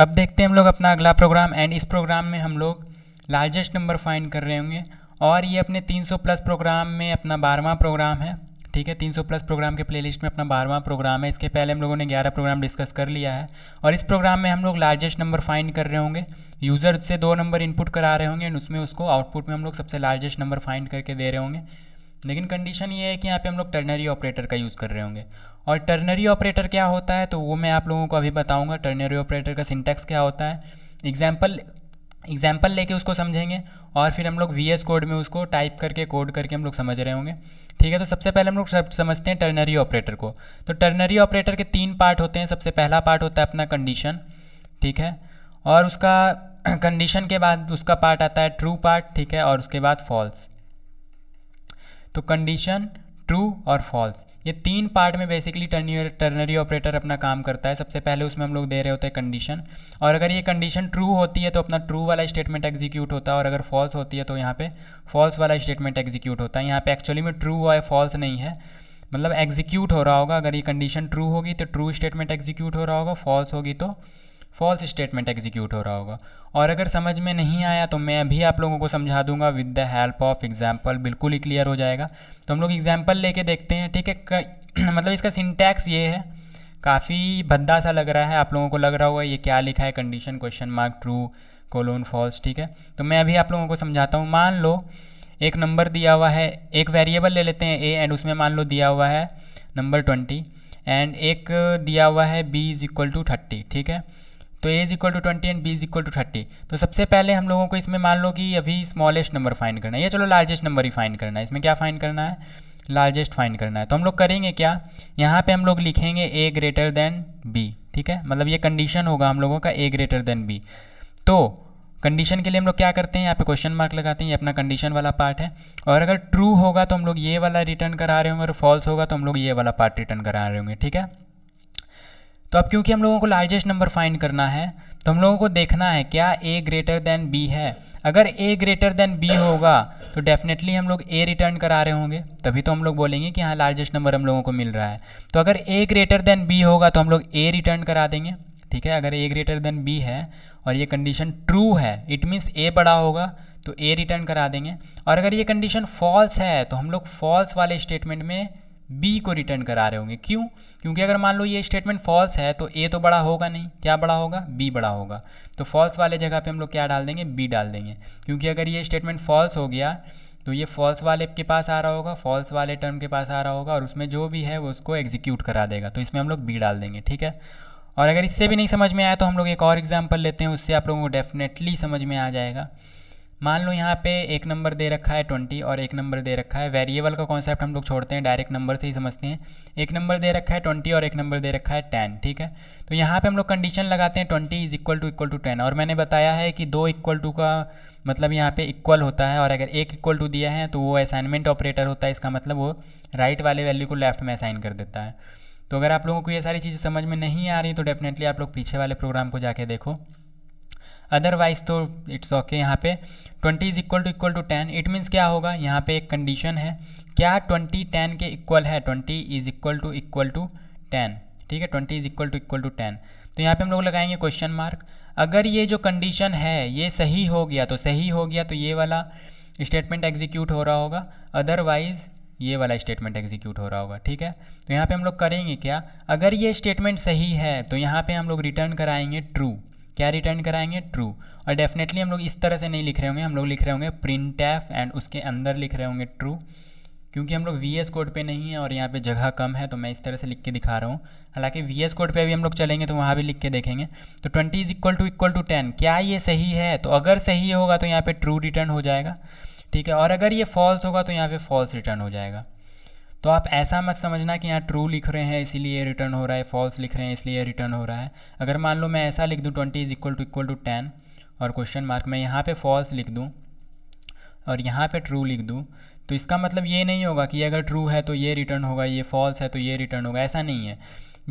अब देखते हैं हम लोग अपना अगला प्रोग्राम एंड इस प्रोग्राम में हम लोग लार्जेस्ट नंबर फाइंड कर रहे होंगे और ये अपने 300 प्लस प्रोग्राम में अपना बारहवा प्रोग्राम है ठीक है 300 प्लस प्रोग्राम के प्लेलिस्ट में अपना बारहवा प्रोग्राम है इसके पहले हम लोगों ने 11 प्रोग्राम डिस्कस कर लिया है और इस प्रोग्राम में हम लोग लार्जेस्ट नंबर फाइंड कर रहे होंगे यूज़र से दो नंबर इनपुट करा रहे होंगे एंड उसमें उसको आउटपुट में हम लोग सबसे लार्जेस्ट नंबर फाइंड करके दे रहे होंगे लेकिन कंडीशन ये है कि यहाँ पे हम लोग टर्नरी ऑपरेटर का यूज़ कर रहे होंगे और टर्नरी ऑपरेटर क्या होता है तो वो मैं आप लोगों को अभी बताऊंगा टर्नरी ऑपरेटर का सिंटेक्स क्या होता है एग्जाम्पल एग्जाम्पल लेके उसको समझेंगे और फिर हम लोग वी एस कोड में उसको टाइप करके कोड करके हम लोग समझ रहे होंगे ठीक है तो सबसे पहले हम लोग सब समझते हैं टर्नरी ऑपरेटर को तो टर्नरी ऑपरेटर के तीन पार्ट होते हैं सबसे पहला पार्ट होता है अपना कंडीशन ठीक है और उसका कंडीशन के बाद उसका पार्ट आता है ट्रू पार्ट ठीक है और उसके बाद फॉल्स तो कंडीशन ट्रू और फॉल्स ये तीन पार्ट में बेसिकली टर्नरी ऑपरेटर अपना काम करता है सबसे पहले उसमें हम लोग दे रहे होते हैं कंडीशन और अगर ये कंडीशन ट्रू होती है तो अपना ट्रू वाला स्टेटमेंट एग्जीक्यूट होता है और अगर फॉल्स होती है तो यहाँ पे फॉल्स वाला स्टेटमेंट एग्जीक्यूट होता है यहाँ पे एक्चुअली में ट्रू है फॉल्स नहीं है मतलब एग्जीक्यूट हो रहा होगा अगर ये कंडीशन ट्रू होगी तो ट्रू स्टेटमेंट एग्जीक्यूट हो रहा होगा फॉल्स होगी तो फॉल्स स्टेटमेंट एग्जीक्यूट हो रहा होगा और अगर समझ में नहीं आया तो मैं अभी आप लोगों को समझा दूंगा with the help of example बिल्कुल ही क्लियर हो जाएगा तो हम लोग एग्जाम्पल लेके देखते हैं ठीक है मतलब इसका सिंटैक्स ये है काफ़ी भद्दा सा लग रहा है आप लोगों को लग रहा होगा ये क्या लिखा है condition question mark true colon false ठीक है तो मैं अभी आप लोगों को समझाता हूँ मान लो एक नंबर दिया हुआ है एक वेरिएबल ले लेते हैं ए एंड उसमें मान लो दिया हुआ है नंबर ट्वेंटी एंड एक दिया हुआ है B is equal to thirty ठीक है तो A is equal to twenty and B is equal to thirty तो सबसे पहले हम लोगों को इसमें मान लो कि अभी स्मॉलेस्ट नंबर फाइंड करना है या चलो लार्जेस्ट नंबर ही फाइंड करना है इसमें क्या फाइंड करना है लार्जेस्ट फाइंड करना है तो हम लोग करेंगे क्या यहाँ पे हम लोग लिखेंगे ए ग्रेटर देन बी ठीक है मतलब ये कंडीशन होगा हम लोगों का ए ग्रेटर देन बी तो कंडीशन के लिए हम लोग क्या करते हैं यहाँ पे क्वेश्चन मार्क लगाते हैं ये अपना कंडीशन वाला पार्ट है और अगर ट्रू होगा तो हम लोग ये वाला रिटर्न करा रहे होंगे और फॉल्स होगा तो हम लोग ये वाला पार्ट रिटर्न करा रहे होंगे ठीक है तो अब क्योंकि हम लोगों को लार्जेस्ट नंबर फाइंड करना है तो हम लोगों को देखना है क्या ए ग्रेटर देन बी है अगर ए ग्रेटर देन बी होगा तो डेफिनेटली हम लोग ए रिटर्न करा रहे होंगे तभी तो हम लोग बोलेंगे कि हाँ लार्जेस्ट नंबर हम लोगों को मिल रहा है तो अगर ए ग्रेटर देन बी होगा तो हम लोग ए रिटर्न करा देंगे ठीक है अगर ए ग्रेटर देन बी है और ये कंडीशन ट्रू है इट मीन्स ए बड़ा होगा तो ए रिटर्न करा देंगे और अगर ये कंडीशन फॉल्स है तो हम लोग फॉल्स वाले स्टेटमेंट में बी को रिटर्न करा रहे होंगे क्यों क्योंकि अगर मान लो ये स्टेटमेंट फॉल्स है तो ए तो बड़ा होगा नहीं क्या बड़ा होगा बी बड़ा होगा तो फॉल्स वाले जगह पे हम लोग क्या डाल देंगे बी डाल देंगे क्योंकि अगर ये स्टेटमेंट फॉल्स हो गया तो ये फॉल्स वाले के पास आ रहा होगा फॉल्स वाले टर्म के पास आ रहा होगा और उसमें जो भी है वो उसको एग्जीक्यूट करा देगा तो इसमें हम लोग बी डाल देंगे ठीक है और अगर इससे भी नहीं समझ में आया तो हम लोग एक और एग्जाम्पल लेते हैं उससे आप लोगों को डेफिनेटली समझ में आ जाएगा मान लो यहाँ पे एक नंबर दे रखा है ट्वेंटी और एक नंबर दे रखा है वेरिएबल का कॉन्सेप्ट हम लोग छोड़ते हैं डायरेक्ट नंबर से ही समझते हैं एक नंबर दे रखा है ट्वेंटी और एक नंबर दे रखा है टेन ठीक है तो यहाँ पे हम लोग कंडीशन लगाते हैं twenty is equal to equal to ten और मैंने बताया है कि दो इक्वल टू का मतलब यहाँ पे इक्वल होता है और अगर एक इक्वल टू दिया है तो वो असाइनमेंट ऑपरेटर होता है इसका मतलब वो राइट वाले वैल्यू को लेफ्ट में असाइन कर देता है तो अगर आप लोगों को ये सारी चीज़ें समझ में नहीं आ रही तो डेफिनेटली आप लोग पीछे वाले प्रोग्राम को जाके देखो अदरवाइज तो इट्स ओके यहाँ पे twenty is equal to equal to ten it means क्या होगा यहाँ पे एक कंडीशन है क्या ट्वेंटी टेन के इक्वल है twenty is equal to equal to ten ठीक है twenty is equal to equal to ten तो यहाँ पे हम लोग लगाएंगे क्वेश्चन मार्क अगर ये जो कंडीशन है ये सही हो गया तो सही हो गया तो ये वाला स्टेटमेंट एग्जीक्यूट हो रहा होगा अदरवाइज़ ये वाला स्टेटमेंट एग्जीक्यूट हो रहा होगा ठीक है तो यहाँ पे हम लोग करेंगे क्या अगर ये स्टेटमेंट सही है तो यहाँ पे हम लोग रिटर्न कराएंगे ट्रू क्या रिटर्न कराएंगे ट्रू और डेफिनेटली हम लोग इस तरह से नहीं लिख रहे होंगे हम लोग लिख रहे होंगे प्रिंट एफ एंड उसके अंदर लिख रहे होंगे ट्रू क्योंकि हम लोग वी एस कोड पर नहीं है और यहाँ पे जगह कम है तो मैं इस तरह से लिख के दिखा रहा हूँ हालांकि वी एस कोड पर अभी हम लोग चलेंगे तो वहाँ भी लिख के देखेंगे तो twenty is equal to equal to ten क्या ये सही है तो अगर सही होगा तो यहाँ पे ट्रू रिटर्न हो जाएगा ठीक है और अगर ये फॉल्स होगा तो यहाँ पे फॉल्स रिटर्न हो जाएगा तो आप ऐसा मत समझना कि यहाँ ट्रू लिख रहे हैं इसीलिए रिटर्न हो रहा है फॉल्स लिख रहे हैं इसलिए रिटर्न हो रहा है अगर मान लो मैं ऐसा लिख दूँ twenty is equal to equal to ten और क्वेश्चन मार्क मैं यहाँ पे फॉल्स लिख दूँ और यहाँ पे ट्रू लिख दूँ तो इसका मतलब ये नहीं होगा कि अगर ट्रू है तो ये रिटर्न होगा ये फॉल्स है तो ये रिटर्न होगा ऐसा नहीं है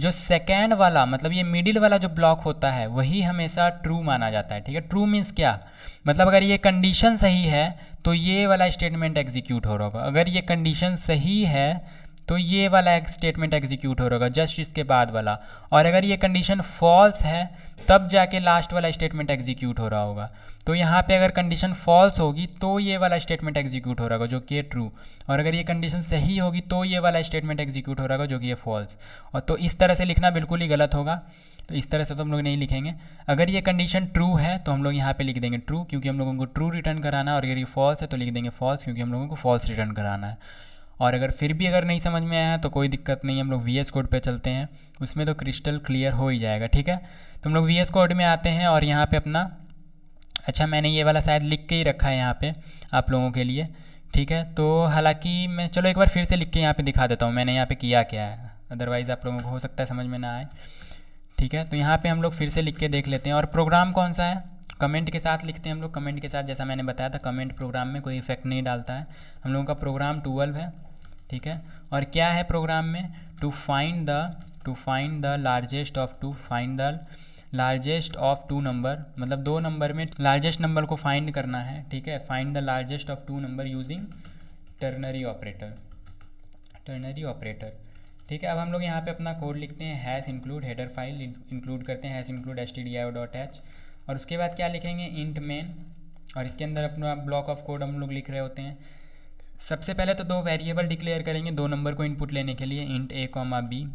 जो सेकेंड वाला मतलब ये मिडिल वाला जो ब्लॉक होता है वही हमेशा ट्रू माना जाता है ठीक है ट्रू मीन्स क्या मतलब अगर ये कंडीशन सही है तो ये वाला स्टेटमेंट एग्जीक्यूट हो रहा होगा अगर ये कंडीशन सही है तो ये वाला स्टेटमेंट एग्जीक्यूट हो रहा होगा जस्ट इसके बाद वाला और अगर ये कंडीशन फॉल्स है तब जाके लास्ट वाला स्टेटमेंट एग्जीक्यूट हो रहा होगा तो यहाँ पे अगर कंडीशन फॉल्स होगी तो ये वाला स्टेटमेंट एग्जीक्यूट हो रहा होगा जो कि ट्रू और अगर ये कंडीशन सही होगी तो ये वाला स्टेटमेंट एग्जीक्यूट हो रहा होगा जो कि ये फॉल्स तो और तो इस तरह से लिखना बिल्कुल ही गलत होगा तो इस तरह से तो हम लोग नहीं लिखेंगे अगर ये कंडीशन ट्रू है तो हम लोग यहाँ पे लिख देंगे ट्रू क्योंकि हम लोगों को ट्रू रिटर्न कराना और अगर ये फॉल्स है तो लिख देंगे फॉल्स क्योंकि हम लोगों को फॉल्स रिटर्न कराना है और अगर फिर भी अगर नहीं समझ में आया तो कोई दिक्कत नहीं हम लोग वी एस कोड पर चलते हैं उसमें तो क्रिस्टल क्लियर हो ही जाएगा ठीक है तो हम लोग वी एस कोड में आते हैं और यहाँ पर अपना अच्छा मैंने ये वाला शायद लिख के ही रखा है यहाँ पे आप लोगों के लिए ठीक है तो हालांकि मैं चलो एक बार फिर से लिख के यहाँ पे दिखा देता हूँ मैंने यहाँ पे किया क्या है अदरवाइज़ आप लोगों को हो सकता है समझ में ना आए ठीक है तो यहाँ पे हम लोग फिर से लिख के देख लेते हैं और प्रोग्राम कौन सा है कमेंट के साथ लिखते हैं हम लोग कमेंट के साथ जैसा मैंने बताया था कमेंट प्रोग्राम में कोई इफेक्ट नहीं डालता है हम लोगों का प्रोग्राम ट्वेल्व है ठीक है और क्या है प्रोग्राम में to find the to find the largest of to find the largest of two number मतलब दो नंबर में लार्जेस्ट नंबर को फाइंड करना है ठीक है find the largest of two number using ternary operator ternary operator ठीक है अब हम लोग यहाँ पे अपना कोड लिखते हैं hash include header file include करते हैं hash include S T D I dot H और उसके बाद क्या लिखेंगे इंट मेन और इसके अंदर अपना ब्लॉक ऑफ कोड हम लोग लिख रहे होते हैं सबसे पहले तो दो वेरिएबल डिक्लेयर करेंगे दो नंबर को इनपुट लेने के लिए इंट ए कॉमा बी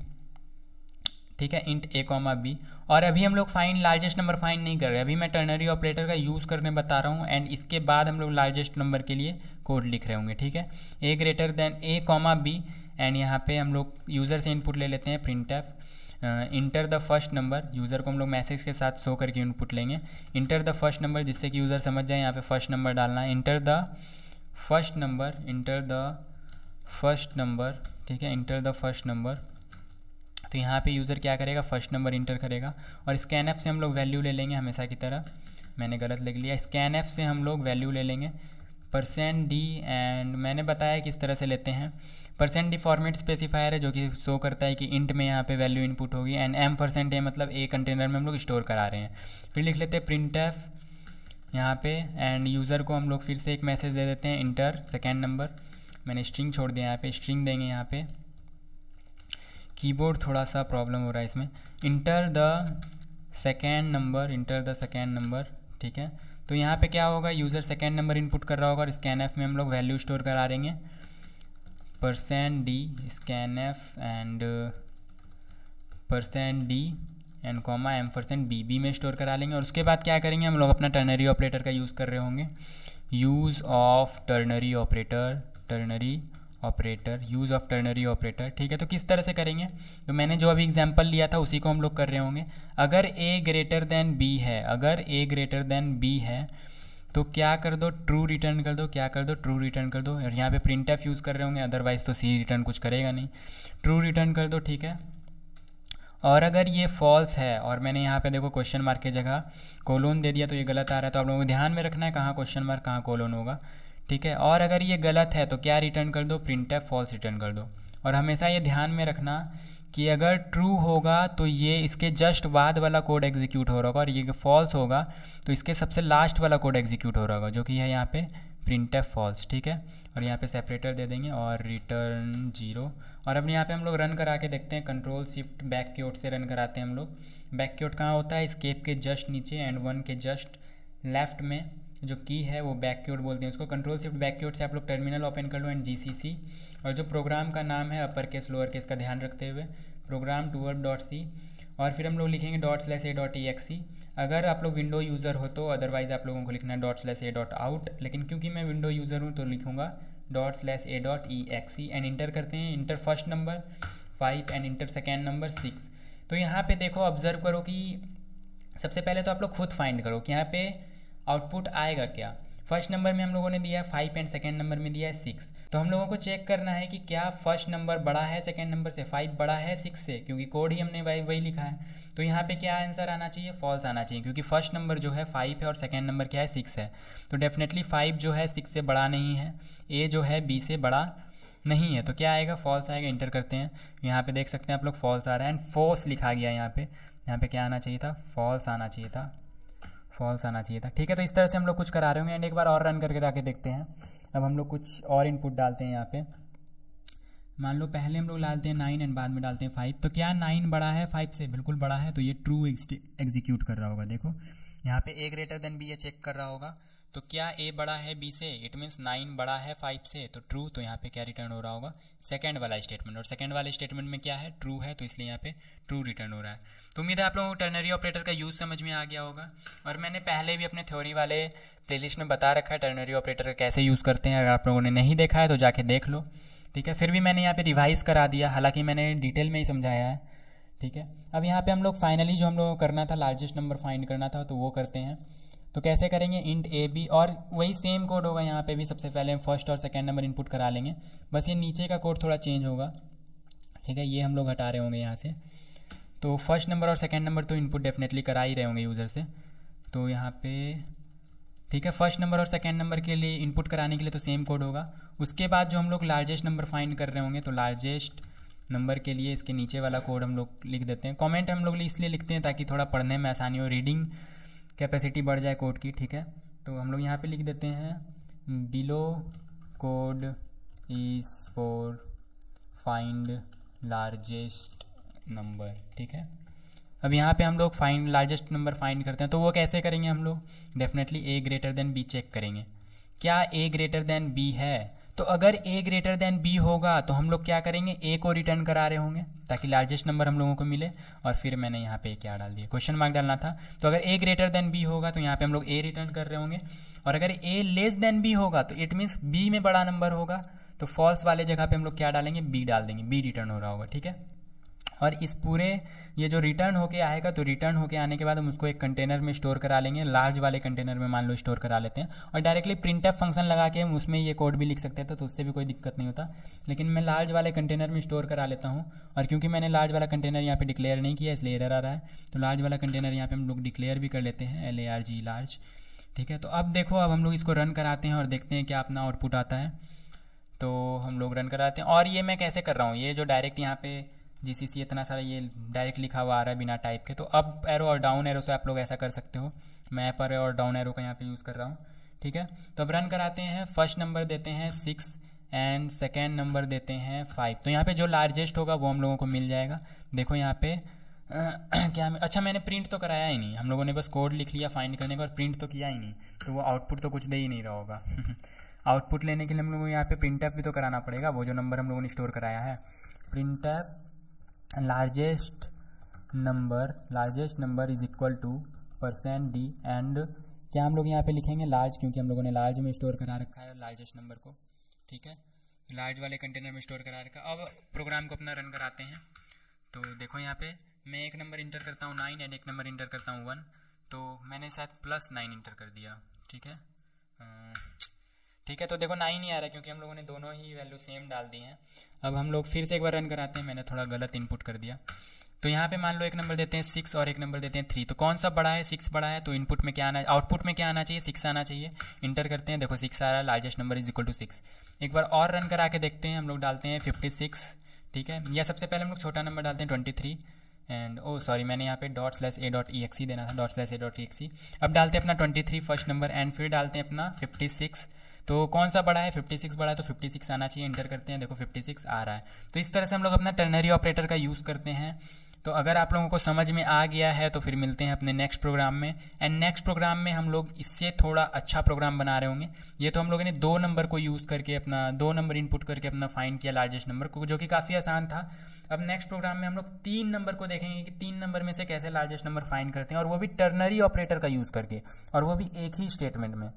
ठीक है इंट ए कॉमा बी और अभी हम लोग फाइन लार्जेस्ट नंबर फाइन नहीं कर रहे अभी मैं टर्नरी ऑपरेटर का यूज़ करने बता रहा हूँ एंड इसके बाद हम लोग लार्जेस्ट नंबर के लिए कोड लिख रहे होंगे ठीक है A greater than A comma B and यहाँ पे हम लोग यूज़र से इनपुट ले लेते हैं print F enter the first number user को हम लोग मैसेज के साथ शो करके इनपुट लेंगे इंटर द फर्स्ट नंबर जिससे कि यूज़र समझ जाए यहाँ पे फर्स्ट नंबर डालना enter the first number enter the first number ठीक है इंटर द फर्स्ट नंबर तो यहाँ पे यूज़र क्या करेगा फर्स्ट नंबर इंटर करेगा और स्कैन एफ़ से हम लोग वैल्यू ले लेंगे हमेशा की तरह मैंने गलत लिख लिया स्कैन एफ़ से हम लोग वैल्यू ले लेंगे परसेंट डी एंड मैंने बताया किस तरह से लेते हैं परसेंट डी फॉर्मेट स्पेसिफायर है जो कि शो करता है कि इंट में यहाँ पे वैल्यू इनपुट होगी एंड एम परसेंट ए मतलब ए कंटेनर में हम लोग स्टोर करा रहे हैं फिर लिख लेते हैं प्रिंट एफ यहाँ पे एंड यूज़र को हम लोग फिर से एक मैसेज दे देते हैं इंटर सेकेंड नंबर मैंने स्ट्रिंग छोड़ दिया यहाँ पे स्ट्रिंग देंगे यहाँ पे कीबोर्ड थोड़ा सा प्रॉब्लम हो रहा है इसमें enter the second number enter the second number ठीक है तो यहाँ पे क्या होगा यूज़र सेकेंड नंबर इनपुट कर रहा होगा और स्कैन एफ में हम लोग वैल्यू स्टोर करा देंगे percent D scan F and percent D N comma M percent B B में स्टोर करा लेंगे और उसके बाद क्या करेंगे हम लोग अपना टर्नरी ऑपरेटर का यूज़ कर रहे होंगे use of ternary operator ternary operator use of ternary operator ठीक है तो किस तरह से करेंगे तो मैंने जो अभी एग्जाम्पल लिया था उसी को हम लोग कर रहे होंगे अगर ए ग्रेटर देन बी है अगर ए ग्रेटर देन बी है तो क्या कर दो ट्रू रिटर्न कर दो क्या कर दो ट्रू रिटर्न कर दो और यहाँ पे प्रिंट एफ यूज़ कर रहे होंगे अदरवाइज़ तो सी रिटर्न कुछ करेगा नहीं ट्रू रिटर्न कर दो ठीक है और अगर ये फॉल्स है और मैंने यहाँ पे देखो क्वेश्चन मार्क की जगह कोलोन दे दिया तो ये गलत आ रहा है तो आप लोगों को ध्यान में रखना है कहाँ क्वेश्चन मार्क कहाँ कोलोन होगा ठीक है और अगर ये गलत है तो क्या रिटर्न कर दो प्रिंट एफ फॉल्स रिटर्न कर दो और हमेशा ये ध्यान में रखना कि अगर ट्रू होगा तो ये इसके जस्ट बाद वाला कोड एग्जीक्यूट हो रहा होगा और ये फॉल्स होगा तो इसके सबसे लास्ट वाला कोड एग्जीक्यूट हो रहा होगा जो कि है यहाँ पे प्रिंट एफ फॉल्स ठीक है और यहाँ पे सेपरेटर दे देंगे और रिटर्न जीरो और अब यहाँ पे हम लोग रन करा के देखते हैं कंट्रोल शिफ्ट बैक की ओट से रन कराते हैं हम लोग बैक की ओट कहाँ होता है स्केप के जस्ट नीचे एंड वन के जस्ट लेफ्ट में जो की है वो बैक की ओट बोलते हैं उसको कंट्रोल शिफ्ट बैक की ओट से आप लोग टर्मिनल ओपन कर लो एंड जी और जो प्रोग्राम का नाम है अपर केस लोअर केस का ध्यान रखते हुए प्रोग्राम टूअर डॉट सी और फिर हम लोग लिखेंगे dot slash A dot E exe अगर आप लोग विंडो यूज़र हो तो अदरवाइज़ आप लोगों को लिखना है dot slash A dot out लेकिन क्योंकि मैं विंडो यूज़र हूँ तो लिखूँगा dot slash A dot E X and enter करते हैं enter first number five and enter second number six तो यहाँ पे देखो ऑब्जर्व करो कि सबसे पहले तो आप लोग खुद फाइंड करो कि यहाँ पे आउटपुट आएगा क्या फर्स्ट नंबर में हम लोगों ने दिया है फाइव एंड सेकेंड नंबर में दिया है सिक्स तो हम लोगों को चेक करना है कि क्या फर्स्ट नंबर बड़ा है सेकेंड नंबर से फाइव बड़ा है सिक्स से क्योंकि कोड ही हमने वही वही लिखा है तो यहाँ पे क्या आंसर आना चाहिए फॉल्स आना चाहिए क्योंकि फर्स्ट नंबर जो है फाइव है और सेकेंड नंबर क्या है सिक्स है तो डेफिनेटली फाइव जो है सिक्स से बड़ा नहीं है ए जो है बी से बड़ा नहीं है तो क्या आएगा फॉल्स आएगा इंटर करते हैं यहाँ पे देख सकते हैं आप लोग फॉल्स आ रहा है एंड फोर्स लिखा गया यहाँ पे यहाँ पे क्या आना चाहिए था फॉल्स आना चाहिए था फॉल्स आना चाहिए था ठीक है तो इस तरह से हम लोग कुछ करा रहे होंगे एंड एक बार और रन करके आके देखते हैं अब हम लोग कुछ और इनपुट डालते हैं यहाँ पे मान लो पहले हम लोग डालते हैं नाइन एंड बाद में डालते हैं फाइव तो क्या नाइन बड़ा है फाइव से बिल्कुल बड़ा है तो ये ट्रू एग्जीक्यूट कर रहा होगा देखो यहाँ पे ए ग्रेटर देन बी ये चेक कर रहा होगा तो क्या ए बड़ा है बी से इट मीन्स नाइन बड़ा है फाइव से तो ट्रू तो यहाँ पे क्या रिटर्न हो रहा होगा सेकेंड वाला स्टेटमेंट और सेकेंड वाले स्टेटमेंट में क्या है ट्रू है तो इसलिए यहाँ पे ट्रू रिटर्न हो रहा है तो उम्मीद है आप लोगों को टर्नरी ऑपरेटर का यूज़ समझ में आ गया होगा और मैंने पहले भी अपने थ्योरी वाले प्लेलिस्ट में बता रखा है टर्नरी ऑपरेटर का कैसे यूज़ करते हैं अगर आप लोगों ने नहीं देखा है तो जाके देख लो ठीक है फिर भी मैंने यहाँ पर रिवाइज करा दिया हालाँकि मैंने डिटेल में ही समझाया है ठीक है अब यहाँ पर हम लोग फाइनली जो हम लोग करना था लार्जेस्ट नंबर फाइंड करना था तो वो करते हैं तो कैसे करेंगे इंट ए बी और वही सेम कोड होगा यहाँ पे भी सबसे पहले हम फर्स्ट और सेकेंड नंबर इनपुट करा लेंगे बस ये नीचे का कोड थोड़ा चेंज होगा ठीक है ये हम लोग हटा रहे होंगे यहाँ से तो फर्स्ट नंबर और सेकेंड नंबर तो इनपुट डेफिनेटली करा ही रहे होंगे यूज़र से तो यहाँ पे ठीक है फर्स्ट नंबर और सेकेंड नंबर के लिए इनपुट कराने के लिए तो सेम कोड होगा उसके बाद जो हम लोग लार्जेस्ट नंबर फाइंड कर रहे होंगे तो लार्जेस्ट नंबर के लिए इसके नीचे वाला कोड हम लोग लिख देते हैं कमेंट हम लोग इसलिए लिखते हैं ताकि थोड़ा पढ़ने में आसानी हो रीडिंग कैपेसिटी बढ़ जाए कोड की ठीक है तो हम लोग यहाँ पे लिख देते हैं below code is for find largest number ठीक है अब यहाँ पे हम लोग फाइंड लार्जेस्ट नंबर फाइंड करते हैं तो वो कैसे करेंगे हम लोग definitely A greater than B check करेंगे क्या ए ग्रेटर देन बी है तो अगर ए ग्रेटर देन बी होगा तो हम लोग क्या करेंगे ए को रिटर्न करा रहे होंगे ताकि लार्जेस्ट नंबर हम लोगों को मिले और फिर मैंने यहाँ पे क्या डाल दिया क्वेश्चन मार्क डालना था तो अगर ए ग्रेटर देन बी होगा तो यहाँ पे हम लोग ए रिटर्न कर रहे होंगे और अगर ए लेस देन बी होगा तो इट मीन्स बी में बड़ा नंबर होगा तो फॉल्स वाले जगह पर हम लोग क्या डालेंगे बी डाल देंगे बी रिटर्न हो रहा होगा ठीक है और इस पूरे ये जो रिटर्न होके आएगा तो रिटर्न होके आने के बाद हम उसको एक कंटेनर में स्टोर करा लेंगे लार्ज वाले कंटेनर में मान लो स्टोर करा लेते हैं और डायरेक्टली प्रिंट एफ फंक्शन लगा के हम उसमें ये कोड भी लिख सकते थे तो, तो उससे भी कोई दिक्कत नहीं होता लेकिन मैं लार्ज वाले कंटेनर में स्टोर करा लेता हूँ और क्योंकि मैंने लार्ज वाला कंटेनर यहाँ पर डिक्लेयर नहीं किया इसलिए एरर आ रहा है तो लार्ज वाला कंटेनर यहाँ पर हम लोग डिक्लेयर भी कर लेते हैं L A R G large ठीक है तो अब देखो अब हम लोग इसको रन कराते हैं और देखते हैं क्या अपना आउटपुट आता है तो हम लोग रन कराते हैं और ये मैं कैसे कर रहा हूँ ये जो डायरेक्ट यहाँ पर जीसीसी इतना सारा ये डायरेक्ट लिखा हुआ आ रहा है बिना टाइप के तो अप एरो और डाउन एरो से आप लोग ऐसा कर सकते हो मैं अप एरो और डाउन एरो का यहाँ पे यूज़ कर रहा हूँ ठीक है तो अब रन कराते हैं फर्स्ट नंबर देते हैं सिक्स एंड सेकेंड नंबर देते हैं फाइव तो यहाँ पर जो लार्जेस्ट होगा वो हम लोगों को मिल जाएगा देखो यहाँ पे क्या मैं अच्छा मैंने प्रिंट तो कराया ही नहीं हम लोगों ने बस कोड लिख लिया फाइंड करने का और प्रिंट तो किया ही नहीं तो वो आउटपुट तो कुछ दे ही नहीं रहा होगा आउटपुट लेने के लिए हम लोगों को यहाँ पे प्रिंट भी तो कराना पड़ेगा वो जो नंबर हम लोगों ने स्टोर कराया है print largest number largest number is equal to percent D and क्या हम लोग यहाँ पे लिखेंगे लार्ज क्योंकि हम लोगों ने लार्ज में स्टोर करा रखा है लार्जेस्ट नंबर को ठीक है लार्ज वाले कंटेनर में स्टोर करा रखा अब प्रोग्राम को अपना रन कराते हैं तो देखो यहाँ पे मैं एक नंबर इंटर करता हूँ नाइन एंड एक नंबर इंटर करता हूँ वन तो मैंने शायद प्लस नाइन इंटर कर दिया ठीक है ठीक है तो देखो नाइन ही आ रहा है क्योंकि हम लोगों ने दोनों ही वैल्यू सेम डाल दी हैं अब हम लोग फिर से एक बार रन कराते हैं मैंने थोड़ा गलत इनपुट कर दिया तो यहाँ पे मान लो एक नंबर देते हैं सिक्स और एक नंबर देते हैं थ्री तो कौन सा बड़ा है सिक्स बड़ा है तो इनपुट में क्या आना आउटपुट में क्या आना चाहिए सिक्स आना चाहिए इंटर करते हैं देखो सिक्स आ रहा है largest number is equal to six एक बार और रन करा के देखते हैं हम लोग डालते हैं फिफ्टी सिक्स ठीक है या सबसे पहले हम लोग छोटा नंबर डालते हैं twenty three and oh sorry मैंने यहाँ पे dot slash A dot E exe देना था dot slash A dot E exe अब डालते हैं अपना twenty three first number and फिर डालते हैं अपना फिफ्टी सिक्स तो कौन सा बड़ा है 56 बड़ा है तो 56 आना चाहिए इंटर करते हैं देखो 56 आ रहा है तो इस तरह से हम लोग अपना टर्नरी ऑपरेटर का यूज़ करते हैं तो अगर आप लोगों को समझ में आ गया है तो फिर मिलते हैं अपने नेक्स्ट प्रोग्राम में एंड नेक्स्ट प्रोग्राम में हम लोग इससे थोड़ा अच्छा प्रोग्राम बना रहे होंगे ये तो हम लोगों ने दो नंबर को यूज़ करके अपना दो नंबर इनपुट करके अपना फाइंड किया लार्जेस्ट नंबर को जो कि काफ़ी आसान था अब नेक्स्ट प्रोग्राम में हम लोग तीन नंबर को देखेंगे कि तीन नंबर में से कैसे लार्जेस्ट नंबर फाइन करते हैं और वो भी टर्नरी ऑपरेटर का यूज़ करके और वो भी एक ही स्टेटमेंट में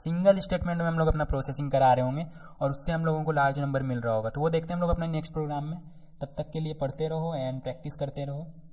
सिंगल स्टेटमेंट में हम लोग अपना प्रोसेसिंग करा रहे होंगे और उससे हम लोगों को लार्ज नंबर मिल रहा होगा तो वो देखते हैं हम लोग अपने नेक्स्ट प्रोग्राम में तब तक के लिए पढ़ते रहो एंड प्रैक्टिस करते रहो